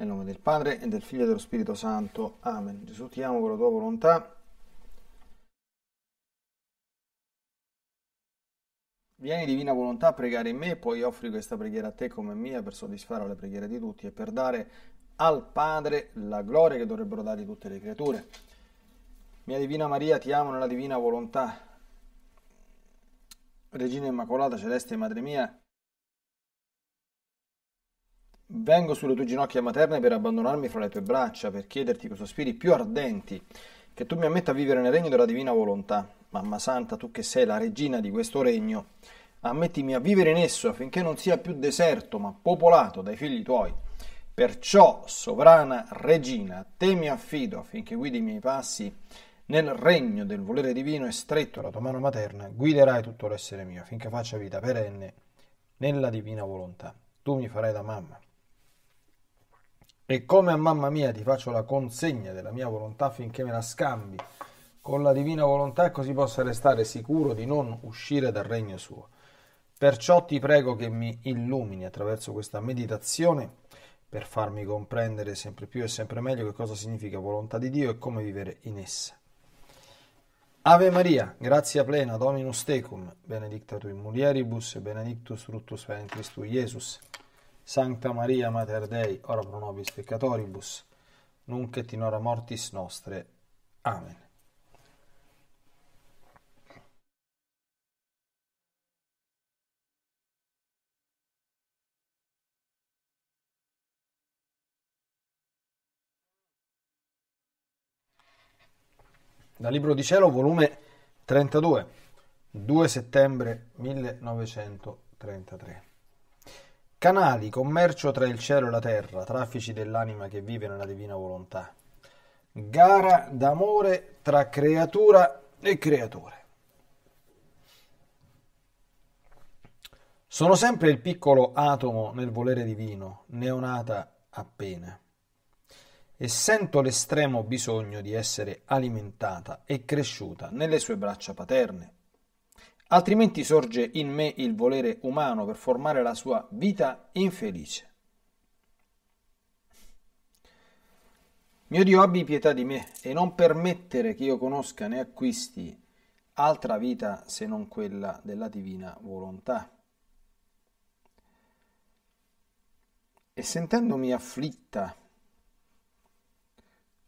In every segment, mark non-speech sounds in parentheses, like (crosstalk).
Nel nome del Padre e del Figlio e dello Spirito Santo. Amen. Gesù ti amo con la tua volontà. Vieni divina volontà a pregare in me, poi offri questa preghiera a te come mia per soddisfare le preghiere di tutti e per dare al Padre la gloria che dovrebbero dare tutte le creature. Mia Divina Maria, ti amo nella divina volontà. Regina Immacolata, Celeste Madre mia, Vengo sulle tue ginocchia materne per abbandonarmi fra le tue braccia, per chiederti con sospiri più ardenti che tu mi ammetta a vivere nel regno della divina volontà. Mamma Santa, tu che sei la regina di questo regno, ammettimi a vivere in esso affinché non sia più deserto, ma popolato dai figli tuoi. Perciò, sovrana regina, te mi affido affinché guidi i miei passi nel regno del volere divino e stretto alla tua mano materna, guiderai tutto l'essere mio affinché faccia vita perenne nella divina volontà. Tu mi farai da mamma. E come a mamma mia ti faccio la consegna della mia volontà affinché me la scambi con la divina volontà, così possa restare sicuro di non uscire dal regno suo. Perciò ti prego che mi illumini attraverso questa meditazione per farmi comprendere sempre più e sempre meglio che cosa significa volontà di Dio e come vivere in essa. Ave Maria, grazia plena, Dominus tecum, benedicta tu in mulieribus benedictus fructus ventris tu, Jesus. Sancta Maria, Mater Dei, ora pro nobis peccatoribus, nunc et in hora mortis nostre. Amen. Da Libro di Cielo, volume 32, 2 settembre 1933. Canali, commercio tra il cielo e la terra, traffici dell'anima che vive nella divina volontà. Gara d'amore tra creatura e creatore. Sono sempre il piccolo atomo nel volere divino, neonata appena, e sento l'estremo bisogno di essere alimentata e cresciuta nelle sue braccia paterne, altrimenti sorge in me il volere umano per formare la sua vita infelice. Mio Dio abbi pietà di me e non permettere che io conosca né acquisti altra vita se non quella della divina volontà. E sentendomi afflitta,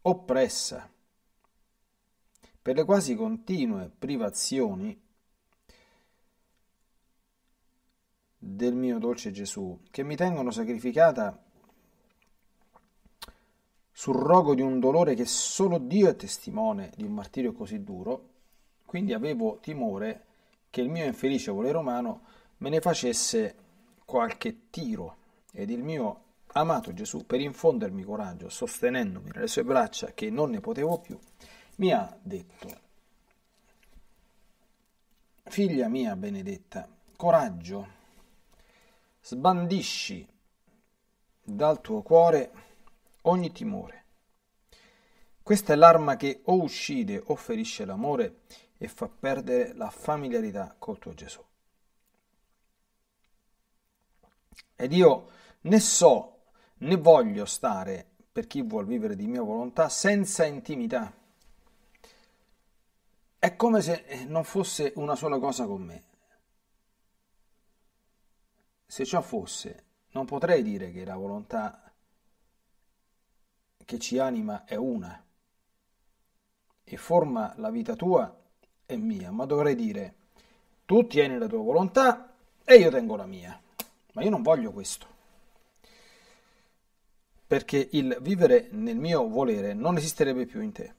oppressa, per le quasi continue privazioni del mio dolce Gesù, che mi tengono sacrificata sul rogo di un dolore che solo Dio è testimone di un martirio così duro, quindi avevo timore che il mio infelice volere umano me ne facesse qualche tiro ed il mio amato Gesù, per infondermi coraggio, sostenendomi nelle sue braccia che non ne potevo più, mi ha detto, figlia mia benedetta, coraggio, sbandisci dal tuo cuore ogni timore. Questa è l'arma che o uccide o ferisce l'amore e fa perdere la familiarità col tuo Gesù. Ed io né so né voglio stare, per chi vuol vivere di mia volontà, senza intimità. È come se non fosse una sola cosa con me. Se ciò fosse, non potrei dire che la volontà che ci anima è una e forma la vita tua e mia, ma dovrei dire tu tieni la tua volontà e io tengo la mia. Ma io non voglio questo. Perché il vivere nel mio volere non esisterebbe più in te.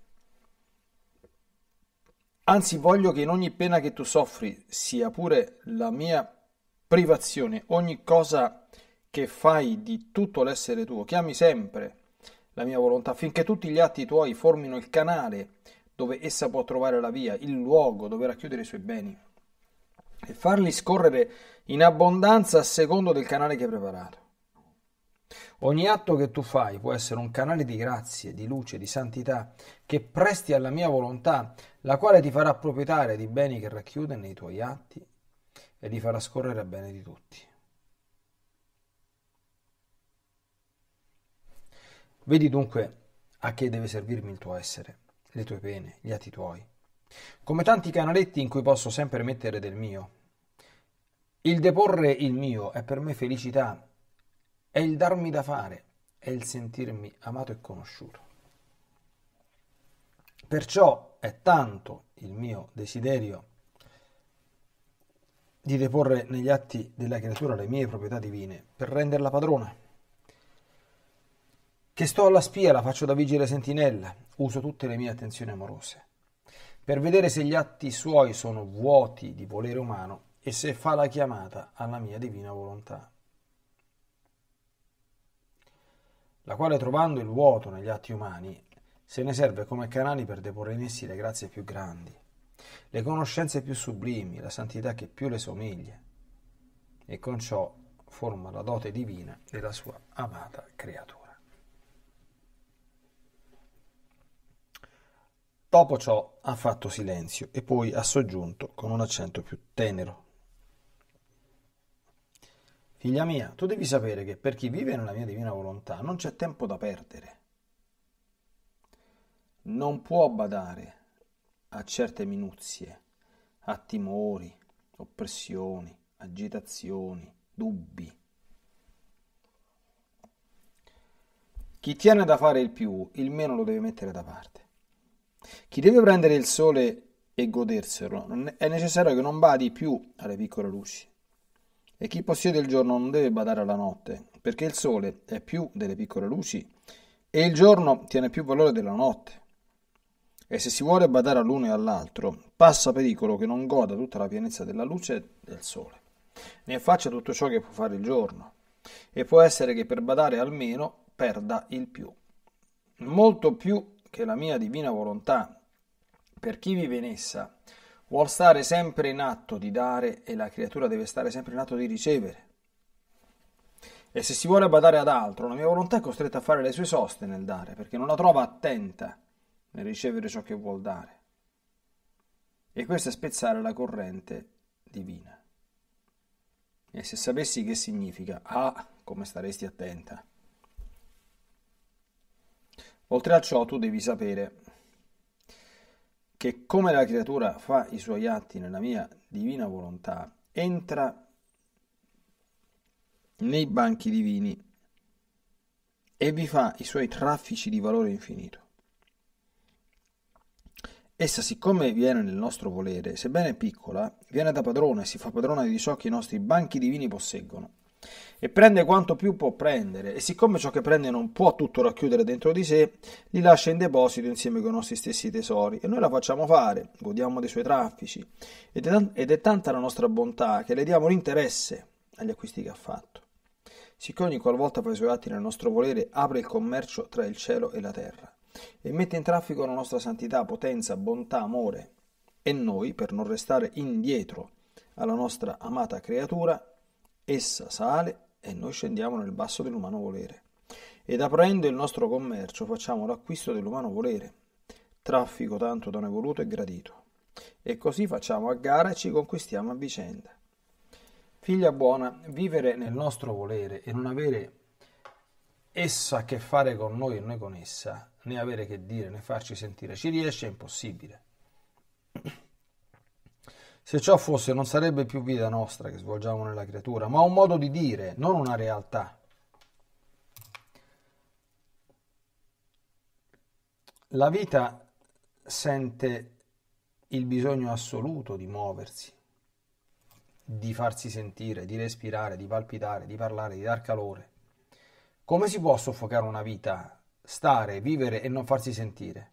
Anzi, voglio che in ogni pena che tu soffri, sia pure la mia privazione, ogni cosa che fai di tutto l'essere tuo, chiami sempre la mia volontà, affinché tutti gli atti tuoi formino il canale dove essa può trovare la via, il luogo dove racchiudere i suoi beni e farli scorrere in abbondanza a secondo del canale che hai preparato. Ogni atto che tu fai può essere un canale di grazie, di luce, di santità, che presti alla mia volontà, la quale ti farà proprietaria di beni che racchiude nei tuoi atti e li farà scorrere a bene di tutti. Vedi dunque a che deve servirmi il tuo essere, le tue pene, gli atti tuoi, come tanti canaletti in cui posso sempre mettere del mio. Il deporre il mio è per me felicità, è il darmi da fare, è il sentirmi amato e conosciuto. Perciò è tanto il mio desiderio di deporre negli atti della creatura le mie proprietà divine per renderla padrona. Che sto alla spia, la faccio da vigile sentinella, uso tutte le mie attenzioni amorose, per vedere se gli atti suoi sono vuoti di volere umano e se fa la chiamata alla mia divina volontà. La quale trovando il vuoto negli atti umani, se ne serve come canali per deporre in essi le grazie più grandi le conoscenze più sublimi, la santità che più le somiglia, e con ciò forma la dote divina della sua amata creatura. Dopo ciò ha fatto silenzio e poi ha soggiunto con un accento più tenero. Figlia mia, tu devi sapere che per chi vive nella mia divina volontà non c'è tempo da perdere. Non può badare a certe minuzie, a timori, oppressioni, agitazioni, dubbi. Chi tiene da fare il più, il meno lo deve mettere da parte. Chi deve prendere il sole e goderselo, è necessario che non badi più alle piccole luci. E chi possiede il giorno non deve badare alla notte, perché il sole è più delle piccole luci e il giorno tiene più valore della notte e se si vuole badare all'uno e all'altro, passa pericolo che non goda tutta la pienezza della luce e del sole, né faccia tutto ciò che può fare il giorno, e può essere che per badare al meno perda il più. Molto più che la mia divina volontà, per chi vive in essa, vuol stare sempre in atto di dare e la creatura deve stare sempre in atto di ricevere. E se si vuole badare ad altro, la mia volontà è costretta a fare le sue soste nel dare, perché non la trova attenta nel ricevere ciò che vuol dare. E questo è spezzare la corrente divina. E se sapessi che significa, ah, come staresti attenta. Oltre a ciò tu devi sapere che come la creatura fa i suoi atti nella mia divina volontà, entra nei banchi divini e vi fa i suoi traffici di valore infinito. Essa, siccome viene nel nostro volere, sebbene piccola, viene da padrona e si fa padrona di ciò che i nostri banchi divini posseggono. E prende quanto più può prendere, e siccome ciò che prende non può tutto racchiudere dentro di sé, li lascia in deposito insieme con i nostri stessi tesori, e noi la facciamo fare, godiamo dei suoi traffici, ed è, tanta la nostra bontà che le diamo l'interesse agli acquisti che ha fatto. Siccome ogni qualvolta fa i suoi atti nel nostro volere, apre il commercio tra il cielo e la terra e mette in traffico la nostra santità, potenza, bontà, amore. E noi, per non restare indietro alla nostra amata creatura, essa sale e noi scendiamo nel basso dell'umano volere. Ed aprendo il nostro commercio facciamo l'acquisto dell'umano volere, traffico tanto da noi voluto e gradito. E così facciamo a gara e ci conquistiamo a vicenda. Figlia buona, vivere nel nostro volere e non avere essa a che fare con noi e noi con essa, né avere che dire né farci sentire ci riesce è impossibile. Se ciò fosse non sarebbe più vita nostra che svolgiamo nella creatura, ma un modo di dire, non una realtà. La vita sente il bisogno assoluto di muoversi, di farsi sentire, di respirare, di palpitare, di parlare, di dar calore. Come si può soffocare una vita, stare, vivere e non farsi sentire?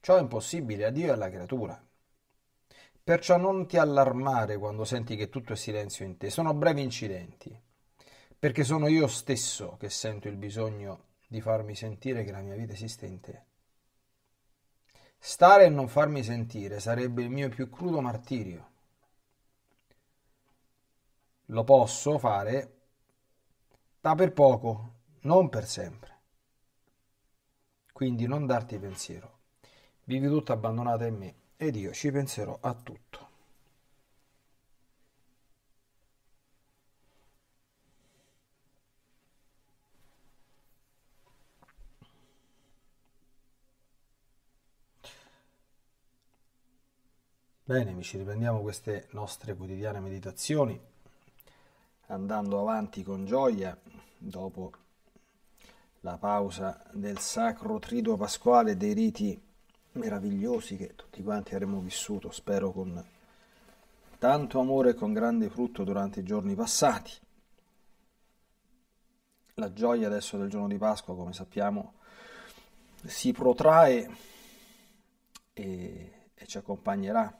Ciò è impossibile a Dio e alla creatura. Perciò non ti allarmare quando senti che tutto è silenzio in te, sono brevi incidenti, perché sono io stesso che sento il bisogno di farmi sentire che la mia vita esiste in te. Stare e non farmi sentire sarebbe il mio più crudo martirio. Lo posso fare, ma per poco, non per sempre. Quindi non darti pensiero. Vivi tutto abbandonato in me ed io ci penserò a tutto. Bene, amici, riprendiamo queste nostre quotidiane meditazioni andando avanti con gioia dopo la pausa del sacro trido pasquale dei riti meravigliosi che tutti quanti avremmo vissuto, spero con tanto amore e con grande frutto durante i giorni passati. La gioia adesso del giorno di Pasqua, come sappiamo, si protrae e, e ci accompagnerà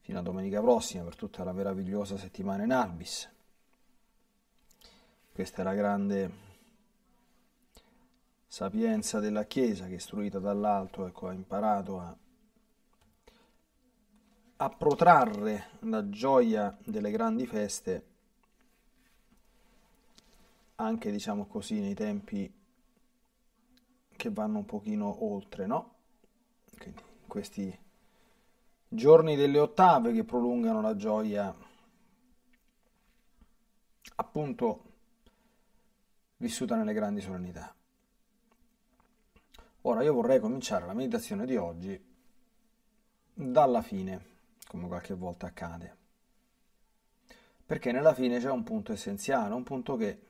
fino a domenica prossima per tutta la meravigliosa settimana in Albis. Questa è la grande sapienza della Chiesa che istruita dall'alto ecco, ha imparato a, a protrarre la gioia delle grandi feste anche diciamo così nei tempi che vanno un pochino oltre, no? Quindi questi giorni delle ottave che prolungano la gioia appunto vissuta nelle grandi solennità. Ora io vorrei cominciare la meditazione di oggi dalla fine, come qualche volta accade, perché nella fine c'è un punto essenziale, un punto che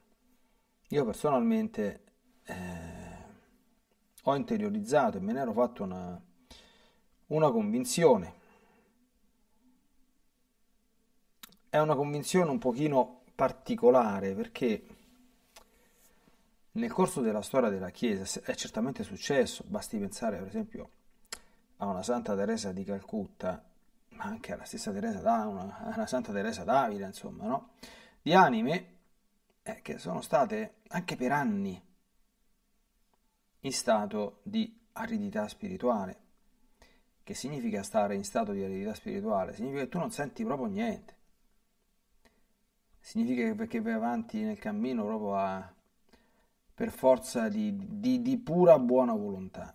io personalmente eh, ho interiorizzato e me ne ero fatto una, una convinzione. È una convinzione un pochino particolare perché nel corso della storia della Chiesa è certamente successo, basti pensare per esempio a una Santa Teresa di Calcutta, ma anche alla stessa Teresa d'Avila, alla Santa Teresa d'Avila, insomma, no? Di anime eh, che sono state anche per anni in stato di aridità spirituale. Che significa stare in stato di aridità spirituale? Significa che tu non senti proprio niente. Significa che vai avanti nel cammino proprio a, per forza di, di, di pura buona volontà.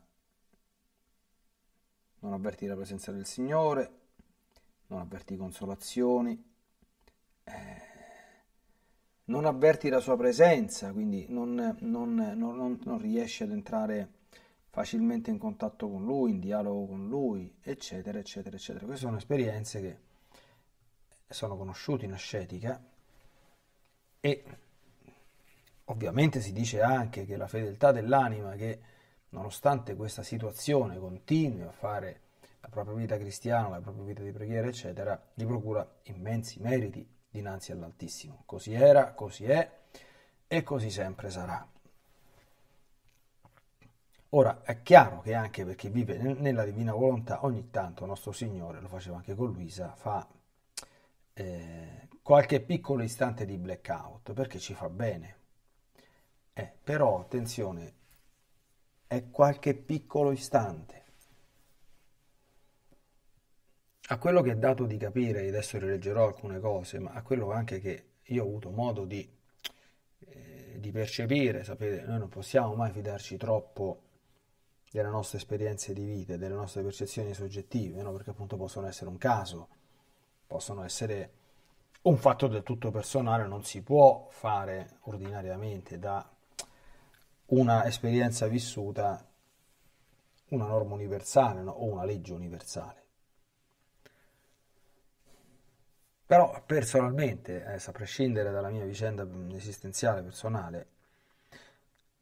Non avverti la presenza del Signore, non avverti consolazioni, eh, non avverti la sua presenza, quindi non, non, non, non riesci ad entrare facilmente in contatto con lui, in dialogo con lui, eccetera, eccetera, eccetera. Queste sono esperienze che sono conosciute in ascetica e Ovviamente si dice anche che la fedeltà dell'anima che nonostante questa situazione continui a fare la propria vita cristiana, la propria vita di preghiera, eccetera, gli procura immensi meriti dinanzi all'Altissimo. Così era, così è e così sempre sarà. Ora è chiaro che anche per chi vive nella divina volontà, ogni tanto nostro Signore, lo faceva anche con Luisa, fa eh, qualche piccolo istante di blackout perché ci fa bene, eh, però attenzione, è qualche piccolo istante. A quello che è dato di capire, adesso rileggerò alcune cose, ma a quello anche che io ho avuto modo di, eh, di percepire, sapete, noi non possiamo mai fidarci troppo delle nostre esperienze di vita, delle nostre percezioni soggettive, no? perché appunto possono essere un caso, possono essere un fatto del tutto personale, non si può fare ordinariamente da una esperienza vissuta una norma universale no? o una legge universale. Però personalmente, eh, a prescindere dalla mia vicenda esistenziale personale,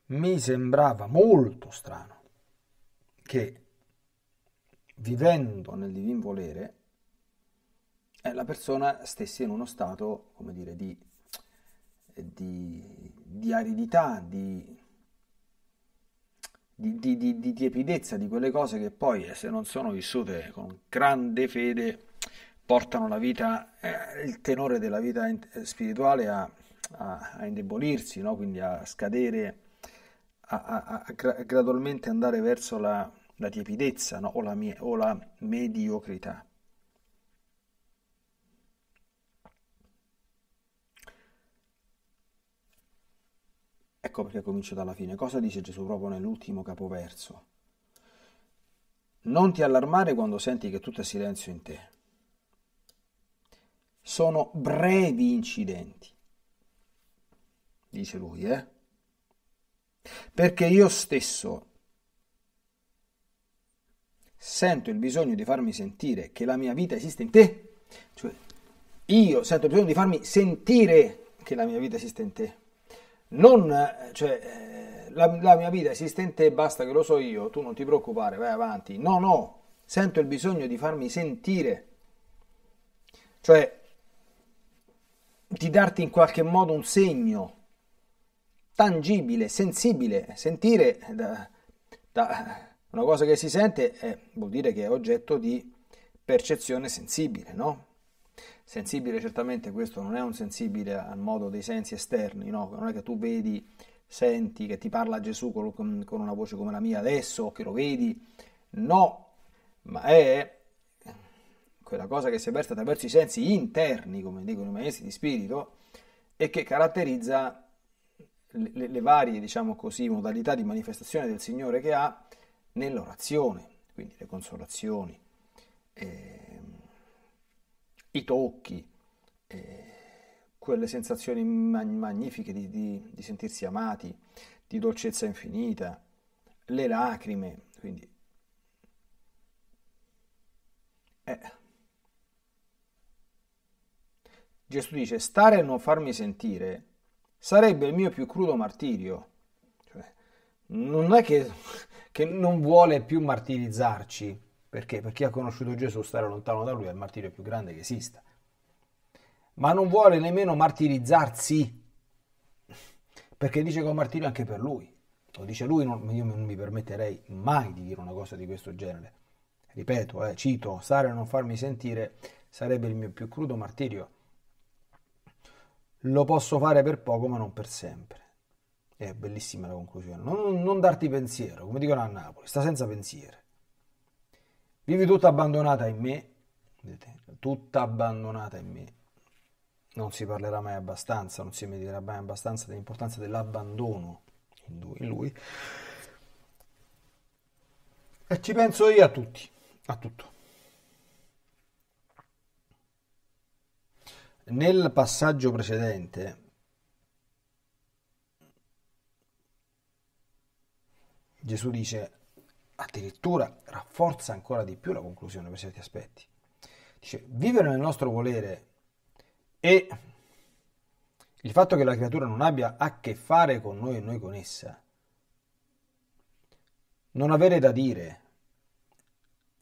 mi sembrava molto strano che vivendo nel divin volere eh, la persona stesse in uno stato, come dire, di, di, di aridità, di di, di, di, tiepidezza di quelle cose che poi, eh, se non sono vissute con grande fede, portano la vita, eh, il tenore della vita in, eh, spirituale a, a, a indebolirsi, no? quindi a scadere, a, a gra- gradualmente andare verso la, la tiepidezza no? o, la o la mediocrità. Ecco perché comincio dalla fine. Cosa dice Gesù proprio nell'ultimo capoverso? Non ti allarmare quando senti che tutto è silenzio in te. Sono brevi incidenti, dice lui, eh? Perché io stesso sento il bisogno di farmi sentire che la mia vita esiste in te. Cioè, io sento il bisogno di farmi sentire che la mia vita esiste in te non, cioè, eh, la, la, mia vita esiste esistente e basta che lo so io, tu non ti preoccupare, vai avanti. No, no, sento il bisogno di farmi sentire, cioè di darti in qualche modo un segno tangibile, sensibile. Sentire da, da una cosa che si sente è, eh, vuol dire che è oggetto di percezione sensibile, no? Sensibile certamente questo non è un sensibile al modo dei sensi esterni, no? non è che tu vedi, senti, che ti parla Gesù con, con una voce come la mia adesso, o che lo vedi, no, ma è quella cosa che si è versa attraverso i sensi interni, come dicono i maestri di spirito, e che caratterizza le, le varie, diciamo così, modalità di manifestazione del Signore che ha nell'orazione, quindi le consolazioni. Eh, i tocchi, eh, quelle sensazioni magnifiche di, di, di sentirsi amati, di dolcezza infinita, le lacrime, quindi Eh. Gesù dice, stare e non farmi sentire sarebbe il mio più crudo martirio. Cioè, non è che, che non vuole più martirizzarci, perché? Per chi ha conosciuto Gesù stare lontano da lui è il martirio più grande che esista. Ma non vuole nemmeno martirizzarsi, perché dice che è un martirio anche per lui. Lo dice lui, non, io non mi permetterei mai di dire una cosa di questo genere. Ripeto, eh, cito, stare a non farmi sentire sarebbe il mio più crudo martirio. Lo posso fare per poco, ma non per sempre. È eh, bellissima la conclusione. Non, non darti pensiero, come dicono a Napoli, sta senza pensiero. Vivi tutta abbandonata in me, vedete, tutta abbandonata in me. Non si parlerà mai abbastanza, non si mediterà mai abbastanza dell'importanza dell'abbandono in lui. In lui. E ci penso io a tutti, a tutto. Nel passaggio precedente Gesù dice addirittura rafforza ancora di più la conclusione per certi aspetti. Dice, vivere nel nostro volere e il fatto che la creatura non abbia a che fare con noi e noi con essa, non avere da dire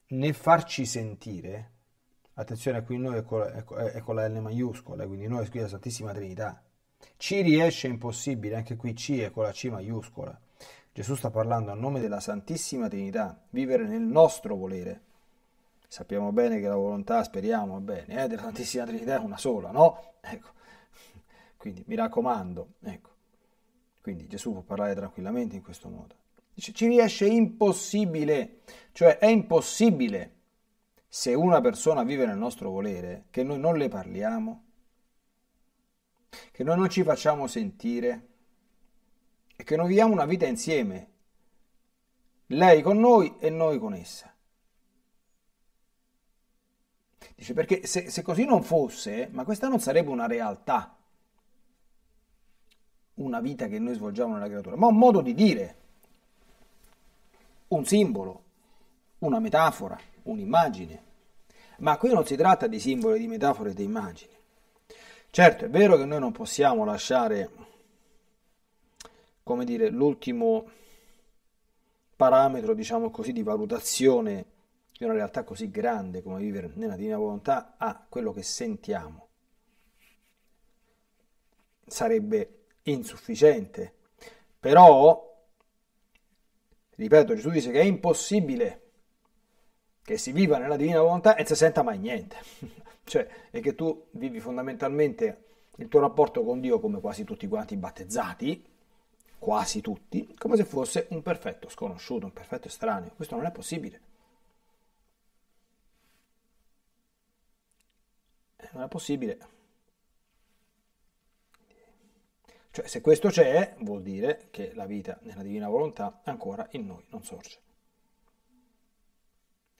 né farci sentire, attenzione qui noi è con, la, è con la L maiuscola, quindi noi è qui la Santissima Trinità, ci riesce impossibile, anche qui C è con la C maiuscola, Gesù sta parlando a nome della Santissima Trinità, vivere nel nostro volere. Sappiamo bene che la volontà, speriamo bene, eh, della Santissima Trinità è una sola, no? Ecco. (laughs) Quindi mi raccomando, ecco. Quindi Gesù può parlare tranquillamente in questo modo. Dice, ci riesce impossibile, cioè è impossibile se una persona vive nel nostro volere, che noi non le parliamo, che noi non ci facciamo sentire, e che noi viviamo una vita insieme, lei con noi e noi con essa. Dice perché se, se così non fosse, ma questa non sarebbe una realtà, una vita che noi svolgiamo nella creatura, ma un modo di dire, un simbolo, una metafora, un'immagine. Ma qui non si tratta di simboli, di metafore e di immagini. Certo, è vero che noi non possiamo lasciare come dire, l'ultimo parametro, diciamo così, di valutazione di una realtà così grande come vivere nella divina volontà a quello che sentiamo. Sarebbe insufficiente, però, ripeto, Gesù dice che è impossibile che si viva nella divina volontà e non si senta mai niente. (laughs) cioè, è che tu vivi fondamentalmente il tuo rapporto con Dio come quasi tutti quanti i battezzati, quasi tutti, come se fosse un perfetto sconosciuto, un perfetto estraneo. Questo non è possibile. Eh, non è possibile. Cioè, se questo c'è, vuol dire che la vita nella divina volontà ancora in noi non sorge.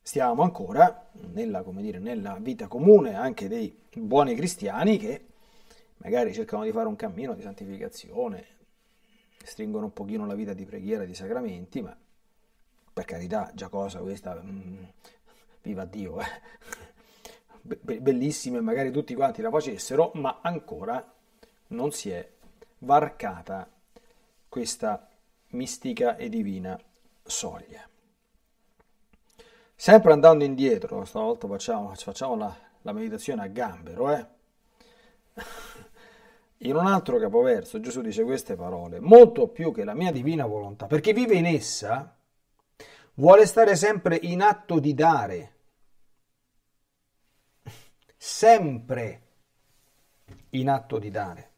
Stiamo ancora nella, dire, nella vita comune anche dei buoni cristiani che magari cercano di fare un cammino di santificazione, stringono un pochino la vita di preghiera e di sacramenti, ma per carità, già cosa questa, mm, viva Dio, eh. Be- bellissime, magari tutti quanti la facessero, ma ancora non si è varcata questa mistica e divina soglia. Sempre andando indietro, stavolta facciamo, facciamo la, la meditazione a gambero, eh? In un altro capoverso Gesù dice queste parole, molto più che la mia divina volontà, perché vive in essa, vuole stare sempre in atto di dare, sempre in atto di dare.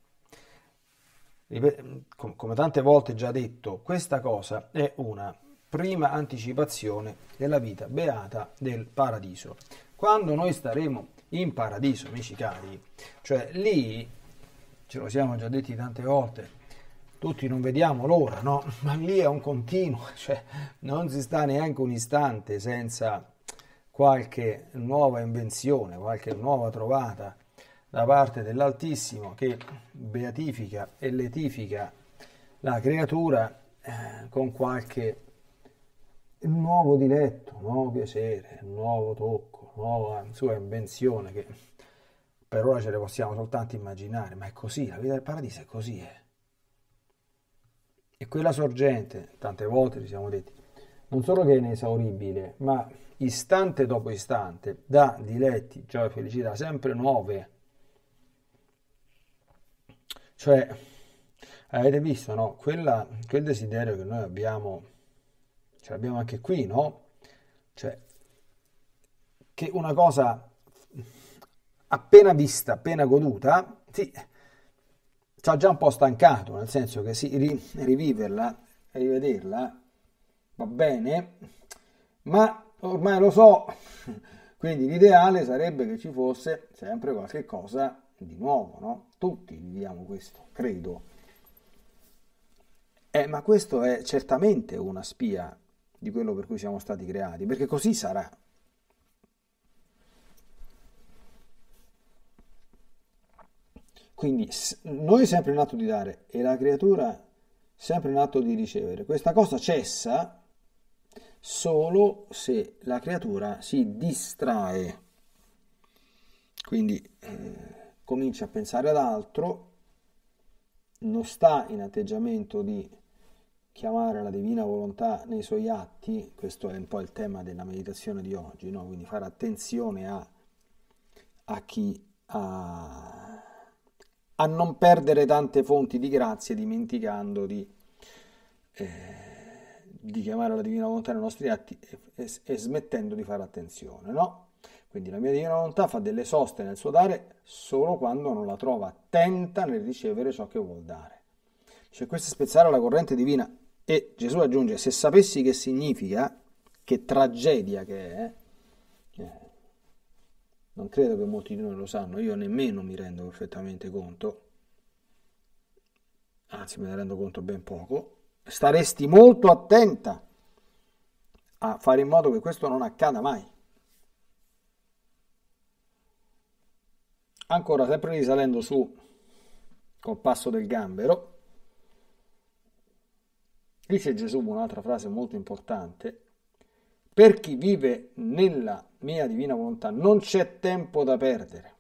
Come tante volte già detto, questa cosa è una prima anticipazione della vita beata del paradiso. Quando noi staremo in paradiso, amici cari, cioè lì ce lo siamo già detti tante volte, tutti non vediamo l'ora, no? (laughs) Ma lì è un continuo, (laughs) cioè non si sta neanche un istante senza qualche nuova invenzione, qualche nuova trovata da parte dell'Altissimo che beatifica e letifica la creatura eh, con qualche nuovo diletto, nuovo piacere, nuovo tocco, nuova sua invenzione che per ora ce le possiamo soltanto immaginare, ma è così, la vita del paradiso è così. Eh. E quella sorgente, tante volte ci siamo detti, non solo che è inesauribile, ma istante dopo istante dà diletti, gioia cioè e felicità sempre nuove. Cioè, avete visto, no? Quella, quel desiderio che noi abbiamo, ce l'abbiamo anche qui, no? Cioè, che una cosa appena vista, appena goduta, ti, ci ha già un po' stancato, nel senso che sì, ri, riviverla, rivederla, va bene, ma ormai lo so, quindi l'ideale sarebbe che ci fosse sempre qualche cosa di nuovo, no? Tutti viviamo questo, credo. Eh, ma questo è certamente una spia di quello per cui siamo stati creati, perché così sarà, Quindi noi sempre in atto di dare e la creatura sempre in atto di ricevere. Questa cosa cessa solo se la creatura si distrae. Quindi eh, comincia a pensare ad altro, non sta in atteggiamento di chiamare la divina volontà nei suoi atti, questo è un po' il tema della meditazione di oggi, no? quindi fare attenzione a, a chi ha a non perdere tante fonti di grazie dimenticando di, eh, di chiamare la divina volontà nei nostri atti e, e, e smettendo di fare attenzione, no? Quindi la mia divina volontà fa delle soste nel suo dare solo quando non la trova attenta nel ricevere ciò che vuol dare. Cioè questo è spezzare la corrente divina e Gesù aggiunge se sapessi che significa, che tragedia che è, non credo che molti di noi lo sanno, io nemmeno mi rendo perfettamente conto, anzi me ne rendo conto ben poco, staresti molto attenta a fare in modo che questo non accada mai. Ancora, sempre risalendo su col passo del gambero, dice Gesù un'altra frase molto importante per chi vive nella mia divina volontà non c'è tempo da perdere.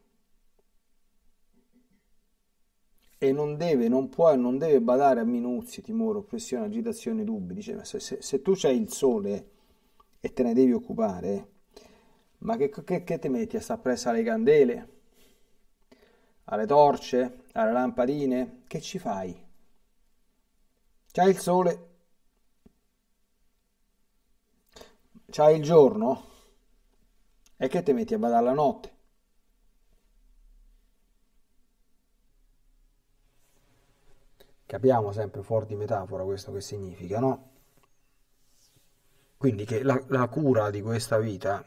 E non deve, non può e non deve badare a minuzie, timore, oppressione, agitazione, dubbi. Dice, se, se, se, tu c'hai il sole e te ne devi occupare, ma che, che, che ti metti a stare presso alle candele, alle torce, alle lampadine? Che ci fai? C'hai il sole, C'hai il giorno? E che ti metti a badare la notte? Capiamo sempre fuori di metafora questo che significa, no? Quindi che la, la cura di questa vita,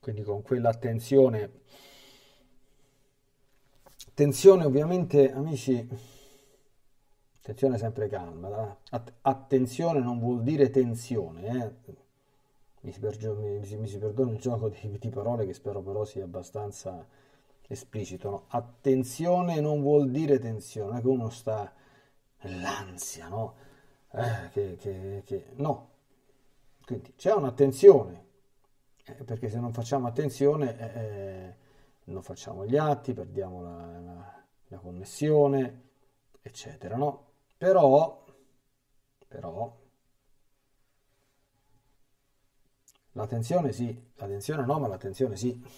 quindi con quell'attenzione, attenzione ovviamente, amici, Attenzione sempre calma. Att- attenzione non vuol dire tensione. Eh? Mi, si pergio- mi, si, mi, si perdona il gioco di, di, parole che spero però sia abbastanza esplicito. No? Attenzione non vuol dire tensione, che uno sta l'ansia, no? Eh, che, che, che... No. Quindi c'è un'attenzione, eh, perché se non facciamo attenzione eh, eh, non facciamo gli atti, perdiamo la, la, la connessione, eccetera, no? però, però la tensione sì, la tensione no, ma la tensione sì. (laughs)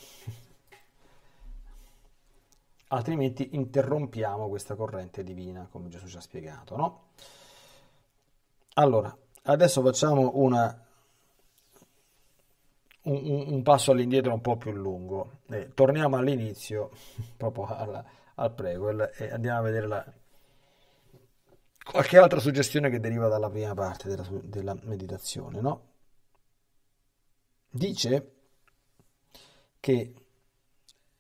Altrimenti interrompiamo questa corrente divina, come Gesù ci ha spiegato, no? Allora, adesso facciamo una, un, un, passo all'indietro un po' più lungo. Eh, torniamo all'inizio, (laughs) proprio alla, al prequel, e andiamo a vedere la, Qualche altra suggestione che deriva dalla prima parte della, della meditazione, no? Dice che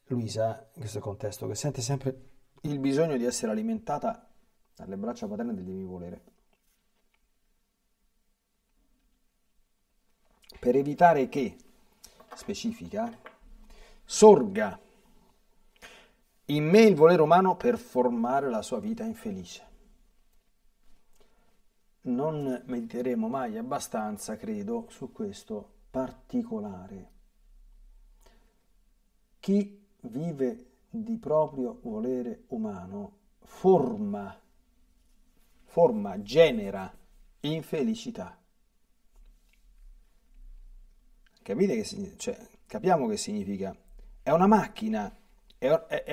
Luisa, in questo contesto, che sente sempre il bisogno di essere alimentata dalle braccia paterne del Volere. Per evitare che, specifica, sorga in me il volere umano per formare la sua vita infelice non mediteremo mai abbastanza, credo, su questo particolare. Chi vive di proprio volere umano forma, forma, genera infelicità. Capite che, cioè, capiamo che significa? È una macchina, è, è,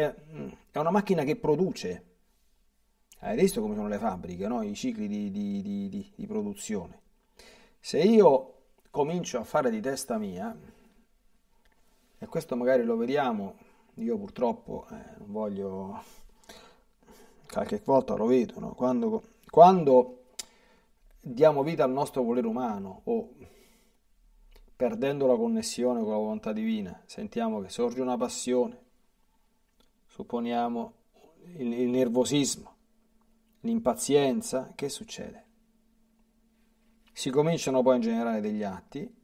è una macchina che produce, hai visto come sono le fabbriche, no? i cicli di, di, di, di produzione. Se io comincio a fare di testa mia, e questo magari lo vediamo, io purtroppo eh, non voglio, qualche volta lo vedo, no? quando, quando diamo vita al nostro volere umano o perdendo la connessione con la volontà divina, sentiamo che sorge una passione, supponiamo il, il nervosismo, l'impazienza, che succede? Si cominciano poi a generare degli atti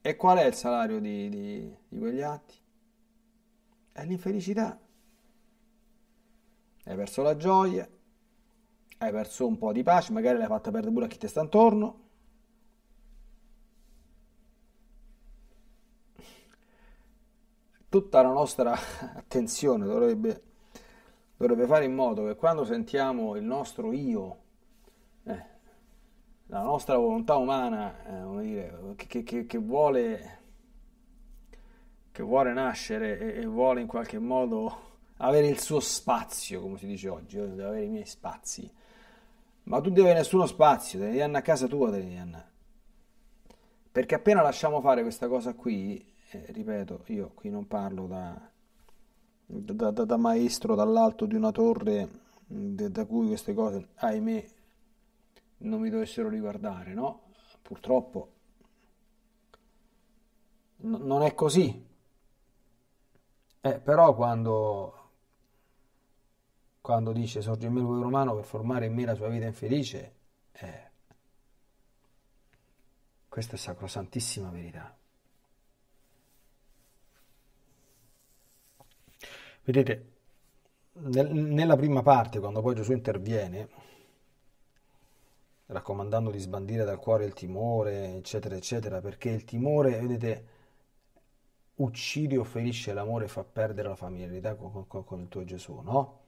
e qual è il salario di, di, di quegli atti? È l'infelicità. Hai perso la gioia, hai perso un po' di pace, magari l'hai fatta perdere pure a chi ti sta intorno. Tutta la nostra attenzione dovrebbe dovrebbe fare in modo che quando sentiamo il nostro io, eh, la nostra volontà umana, eh, dire, che, che, che, vuole, che, vuole, nascere e, e, vuole in qualche modo avere il suo spazio, come si dice oggi, io eh, devo avere i miei spazi, ma tu devi avere nessuno spazio, te ne devi a casa tua, devi andare. Perché appena lasciamo fare questa cosa qui, eh, ripeto, io qui non parlo da da, da, da maestro dall'alto di una torre mm, de, da cui queste cose, ahimè, non mi dovessero riguardare, no? Purtroppo N- non è così. Eh, però quando, quando dice sorge in me il vuoto umano per formare in me la sua vita infelice, eh, questa è sacrosantissima verità. Vedete, nel, nella prima parte, quando poi Gesù interviene, raccomandando di sbandire dal cuore il timore, eccetera, eccetera, perché il timore, vedete, uccide o ferisce l'amore, e fa perdere la familiarità con, con, con il tuo Gesù, no?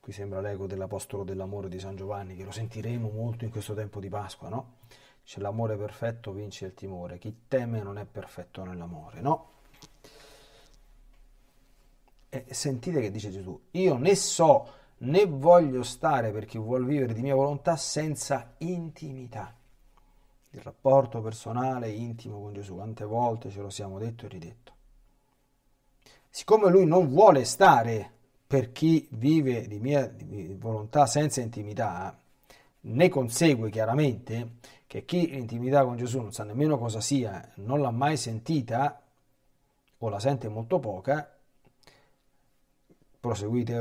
Qui sembra l'ego dell'Apostolo dell'amore di San Giovanni, che lo sentiremo molto in questo tempo di Pasqua, no? C'è l'amore perfetto vince il timore, chi teme non è perfetto nell'amore, no? E sentite che dice Gesù, io ne so né voglio stare per chi vuol vivere di mia volontà senza intimità. Il rapporto personale intimo con Gesù, quante volte ce lo siamo detto e ridetto. Siccome lui non vuole stare per chi vive di mia volontà senza intimità, ne consegue chiaramente che chi intimità con Gesù non sa nemmeno cosa sia, non l'ha mai sentita o la sente molto poca proseguite,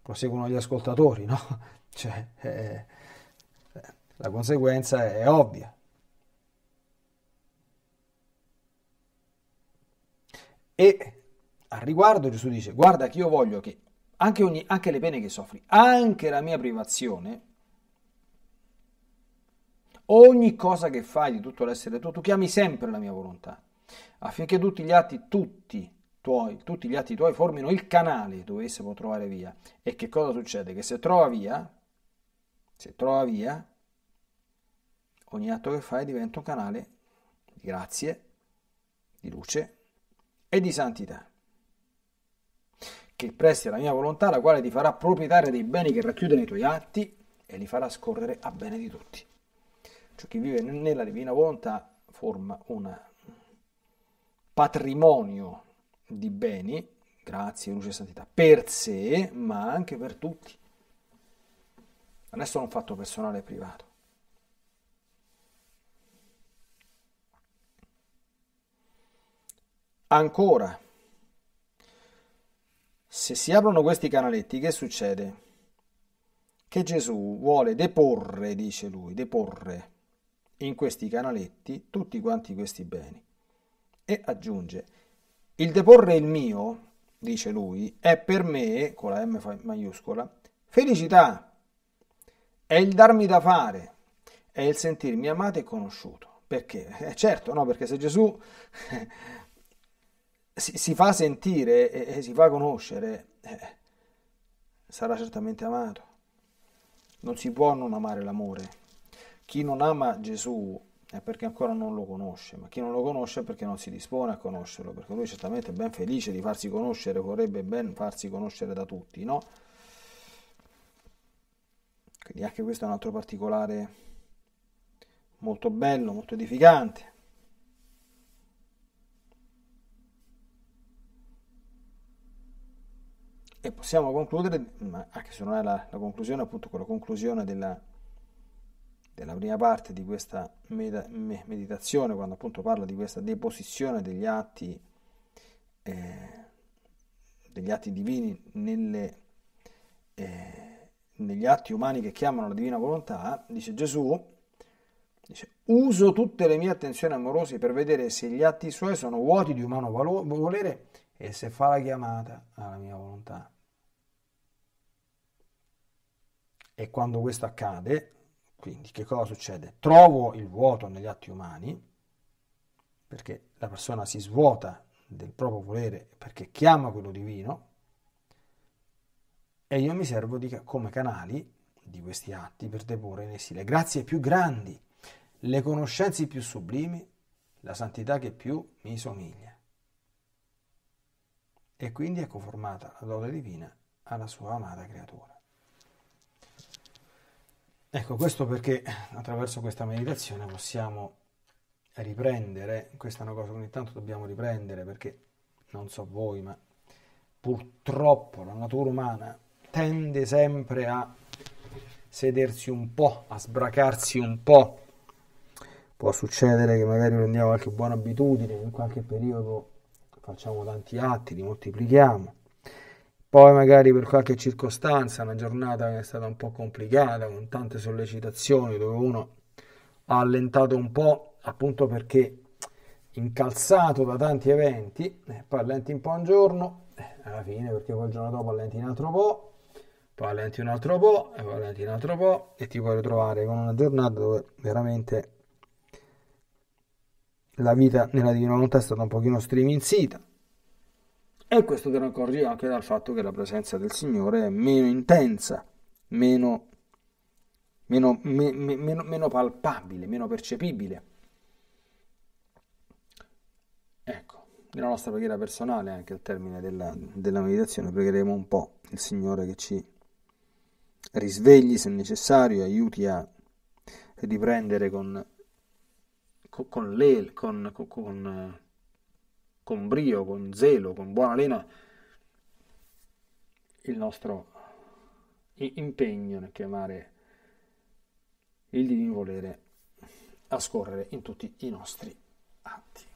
proseguono gli ascoltatori, no? (laughs) Cioè, eh, eh, la conseguenza è ovvia. E al riguardo Gesù dice, guarda che io voglio che anche, ogni, anche le pene che soffri, anche la mia privazione, ogni cosa che fai di tutto l'essere tuo, tu chiami sempre la mia volontà, affinché tutti gli atti, tutti, tuoi, tutti gli atti tuoi formino il canale dove esse può trovare via. E che cosa succede? Che se trova via, se trova via, ogni atto che fai diventa un canale di grazie, di luce e di santità. Che presti alla mia volontà, la quale ti farà proprietario dei beni che racchiude nei tuoi atti e li farà scorrere a bene di tutti. Cioè chi vive nella divina volontà forma un patrimonio di beni, grazie, luce e santità, per sé, ma anche per tutti. Adesso è un fatto personale e privato. Ancora, se si aprono questi canaletti, che succede? Che Gesù vuole deporre, dice lui, deporre in questi canaletti tutti quanti questi beni. E aggiunge, il deporre il mio, dice lui, è per me, con la M maiuscola, felicità. È il darmi da fare, è il sentirmi amato e conosciuto. Perché? Eh, certo, no, perché se Gesù (laughs) si, si, fa sentire e, e si fa conoscere, eh, sarà certamente amato. Non si può non amare l'amore. Chi non ama Gesù è perché ancora non lo conosce, ma chi non lo conosce è perché non si dispone a conoscerlo, perché lui certamente è ben felice di farsi conoscere, vorrebbe ben farsi conoscere da tutti, no? Quindi anche questo è un altro particolare molto bello, molto edificante. E possiamo concludere, anche se non è la, la conclusione, appunto con la conclusione della, della prima parte di questa meditazione, quando appunto parla di questa deposizione degli atti, eh, degli atti divini nelle, eh, negli atti umani che chiamano la divina volontà, dice Gesù, dice, uso tutte le mie attenzioni amorose per vedere se gli atti suoi sono vuoti di umano valo- volere e se fa la chiamata alla mia volontà. E quando questo accade, quindi che cosa succede? Trovo il vuoto negli atti umani, perché la persona si svuota del proprio volere perché chiama quello divino, e io mi servo di, come canali di questi atti per deporre in essi le grazie più grandi, le conoscenze più sublimi, la santità che più mi somiglia. E quindi è conformata la dote divina alla sua amata creatura. Ecco, questo perché attraverso questa meditazione possiamo riprendere, questa è una cosa che ogni tanto dobbiamo riprendere perché non so voi, ma purtroppo la natura umana tende sempre a sedersi un po', a sbracarsi un po'. Può succedere che magari prendiamo qualche buona abitudine, in qualche periodo facciamo tanti atti, li moltiplichiamo poi magari per qualche circostanza, una giornata che è stata un po' complicata, con tante sollecitazioni, dove uno ha allentato un po', appunto perché incalzato da tanti eventi, eh, poi allenti un po' un giorno, eh, alla fine perché poi il giorno dopo allenti un altro po', poi allenti un altro po', e poi allenti un altro po', e ti puoi ritrovare con una giornata dove veramente la vita nella divina volontà è stata un pochino striminzita, e questo te lo accorgi anche dal fatto che la presenza del Signore è meno intensa, meno, meno, me, me, meno, meno palpabile, meno percepibile. Ecco, nella nostra preghiera personale, anche al termine della, della meditazione, pregheremo un po' il Signore che ci risvegli se necessario, aiuti a riprendere con, con, con, le, con, con eh, con brio, con zelo, con buona lena il nostro impegno nel chiamare il divino volere a scorrere in tutti i nostri atti.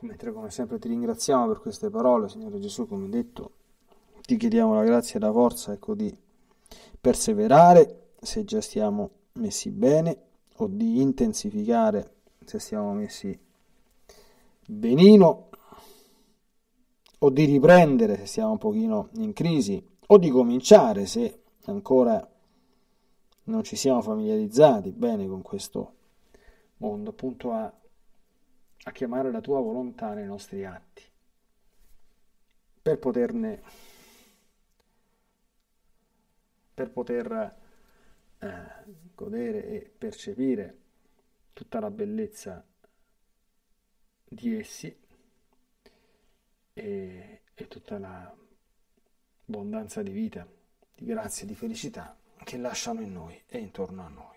mentre come sempre ti ringraziamo per queste parole, Signore Gesù, come detto, ti chiediamo la grazia e la forza ecco, di perseverare se già stiamo messi bene o di intensificare se stiamo messi benino o di riprendere se stiamo un pochino in crisi o di cominciare se ancora non ci siamo familiarizzati bene con questo mondo appunto a a chiamare la tua volontà nei nostri atti, per poterne, per poter eh, godere e percepire tutta la bellezza di essi e, e tutta l'abbondanza la di vita, di grazia, di felicità che lasciano in noi e intorno a noi.